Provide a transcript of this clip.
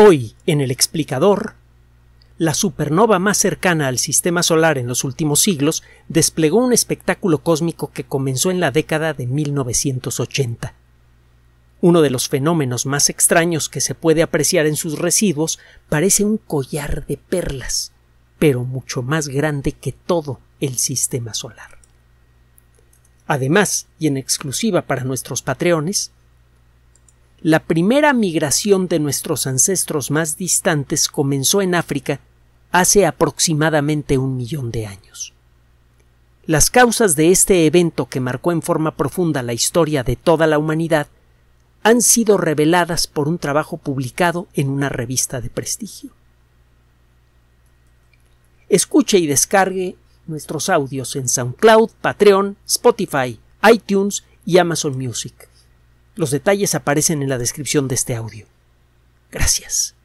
Hoy, en el explicador, la supernova más cercana al Sistema Solar en los últimos siglos desplegó un espectáculo cósmico que comenzó en la década de 1980. Uno de los fenómenos más extraños que se puede apreciar en sus residuos parece un collar de perlas, pero mucho más grande que todo el Sistema Solar. Además, y en exclusiva para nuestros patreones, la primera migración de nuestros ancestros más distantes comenzó en África hace aproximadamente un millón de años. Las causas de este evento que marcó en forma profunda la historia de toda la humanidad han sido reveladas por un trabajo publicado en una revista de prestigio. Escuche y descargue nuestros audios en SoundCloud, Patreon, Spotify, iTunes y Amazon Music. Los detalles aparecen en la descripción de este audio. Gracias.